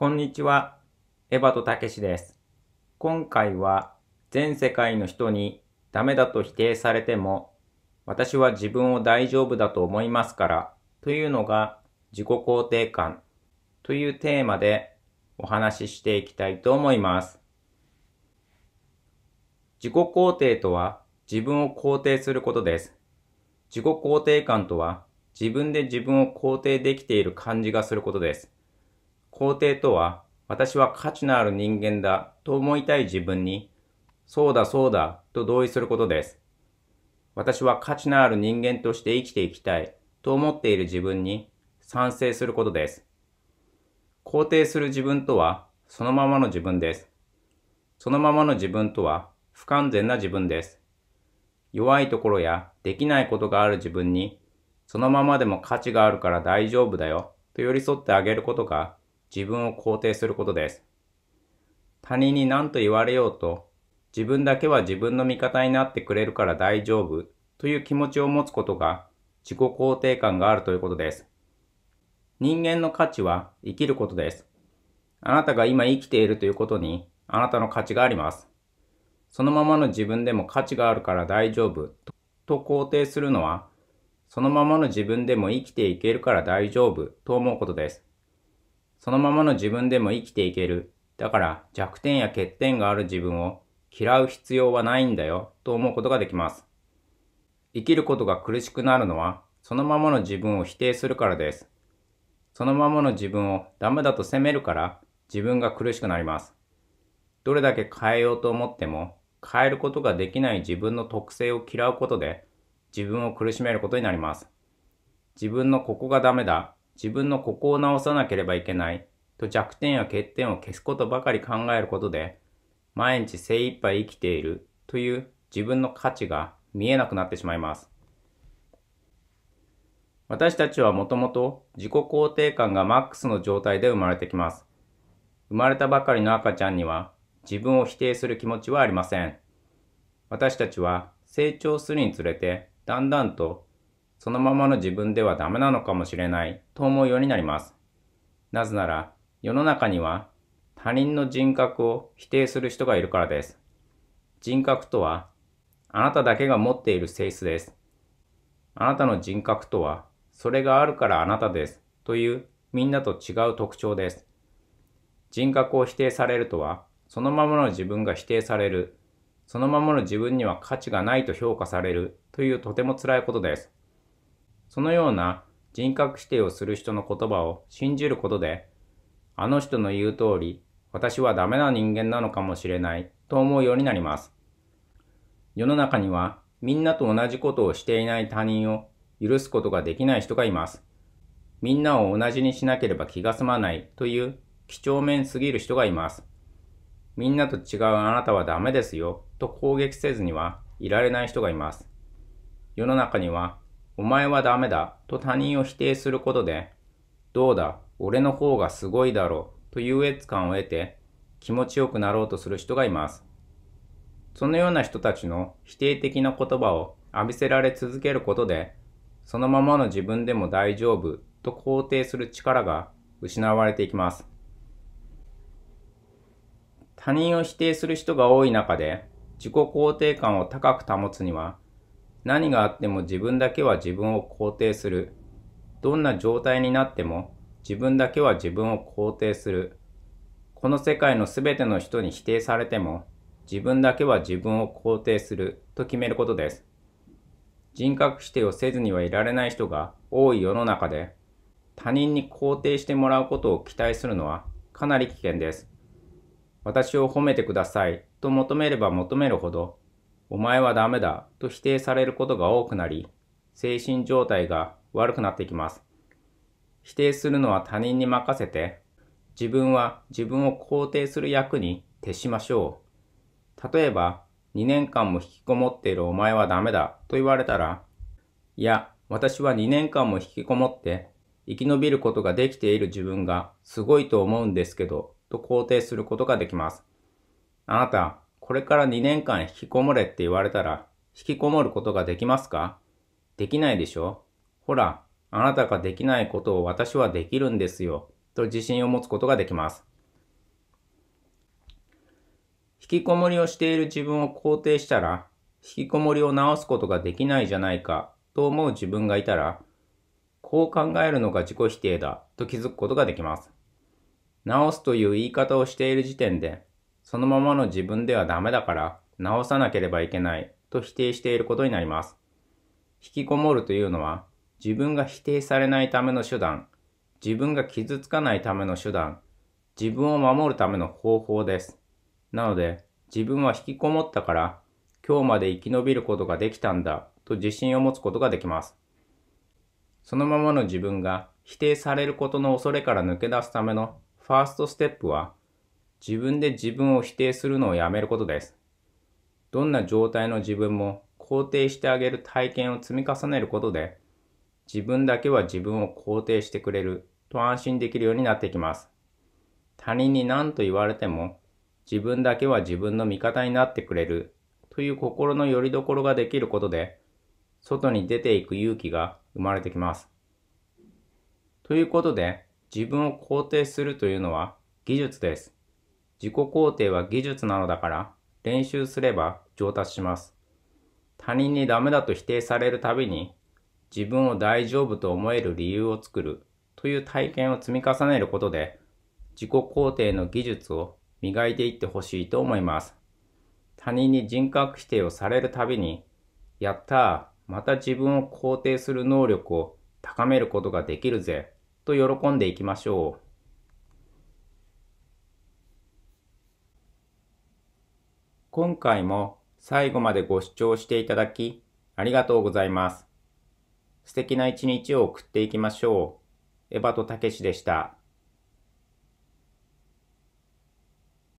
こんにちは、エヴァとたけしです。今回は全世界の人にダメだと否定されても私は自分を大丈夫だと思いますからというのが自己肯定感というテーマでお話ししていきたいと思います。自己肯定とは自分を肯定することです。自己肯定感とは自分で自分を肯定できている感じがすることです。皇帝とは、私は価値のある人間だと思いたい自分に、そうだそうだと同意することです。私は価値のある人間として生きていきたいと思っている自分に賛成することです。肯定する自分とはそのままの自分です。そのままの自分とは不完全な自分です。弱いところやできないことがある自分に、そのままでも価値があるから大丈夫だよと寄り添ってあげることが自分を肯定することです。他人に何と言われようと、自分だけは自分の味方になってくれるから大丈夫という気持ちを持つことが自己肯定感があるということです。人間の価値は生きることです。あなたが今生きているということにあなたの価値があります。そのままの自分でも価値があるから大丈夫と肯定するのは、そのままの自分でも生きていけるから大丈夫と思うことです。そのままの自分でも生きていける。だから弱点や欠点がある自分を嫌う必要はないんだよと思うことができます。生きることが苦しくなるのはそのままの自分を否定するからです。そのままの自分をダメだと責めるから自分が苦しくなります。どれだけ変えようと思っても変えることができない自分の特性を嫌うことで自分を苦しめることになります。自分のここがダメだ、自分のここを直さなければいけないと弱点や欠点を消すことばかり考えることで、毎日精一杯生きているという自分の価値が見えなくなってしまいます。私たちはもともと自己肯定感がマックスの状態で生まれてきます。生まれたばかりの赤ちゃんには自分を否定する気持ちはありません。私たちは成長するにつれてだんだんとそのままの自分ではダメなのかもしれないと思うようになります。なぜなら、世の中には他人の人格を否定する人がいるからです。人格とは、あなただけが持っている性質です。あなたの人格とは、それがあるからあなたですというみんなと違う特徴です。人格を否定されるとは、そのままの自分が否定される、そのままの自分には価値がないと評価されるというとても辛いことです。そのような人格指定をする人の言葉を信じることで、あの人の言う通り、私はダメな人間なのかもしれないと思うようになります。世の中にはみんなと同じことをしていない他人を許すことができない人がいます。みんなを同じにしなければ気が済まないという几帳面すぎる人がいます。みんなと違うあなたはダメですよと攻撃せずにはいられない人がいます。世の中にはお前はダメだと他人を否定することで、どうだ、俺の方がすごいだろうと優越感を得て気持ちよくなろうとする人がいます。そのような人たちの否定的な言葉を浴びせられ続けることで、そのままの自分でも大丈夫と肯定する力が失われていきます。他人を否定する人が多い中で、自己肯定感を高く保つには、何があっても自分だけは自分を肯定する。どんな状態になっても自分だけは自分を肯定する。この世界の全ての人に否定されても自分だけは自分を肯定すると決めることです。人格否定をせずにはいられない人が多い世の中で他人に肯定してもらうことを期待するのはかなり危険です。私を褒めてくださいと求めれば求めるほどお前はダメだと否定されることが多くなり、精神状態が悪くなってきます。否定するのは他人に任せて、自分は自分を肯定する役に徹しましょう。例えば、2年間も引きこもっているお前はダメだと言われたら、いや、私は2年間も引きこもって生き延びることができている自分がすごいと思うんですけど、と肯定することができます。あなた、これから2年間引きこもれって言われたら、引きこもることができますかできないでしょほら、あなたができないことを私はできるんですよ、と自信を持つことができます。引きこもりをしている自分を肯定したら、引きこもりを治すことができないじゃないかと思う自分がいたら、こう考えるのが自己否定だと気づくことができます。治すという言い方をしている時点で、そのままの自分ではダメだから直さなければいけないと否定していることになります。引きこもるというのは自分が否定されないための手段、自分が傷つかないための手段、自分を守るための方法です。なので自分は引きこもったから今日まで生き延びることができたんだと自信を持つことができます。そのままの自分が否定されることの恐れから抜け出すためのファーストステップは自分で自分を否定するのをやめることです。どんな状態の自分も肯定してあげる体験を積み重ねることで、自分だけは自分を肯定してくれると安心できるようになってきます。他人に何と言われても、自分だけは自分の味方になってくれるという心の拠り所ができることで、外に出ていく勇気が生まれてきます。ということで、自分を肯定するというのは技術です。自己肯定は技術なのだから、練習すれば上達します。他人にダメだと否定されるたびに、自分を大丈夫と思える理由を作るという体験を積み重ねることで、自己肯定の技術を磨いていってほしいと思います。他人に人格否定をされるたびに、やったー、また自分を肯定する能力を高めることができるぜ、と喜んでいきましょう。今回も最後までご視聴していただきありがとうございます。素敵な一日を送っていきましょう。エバとたけしでした。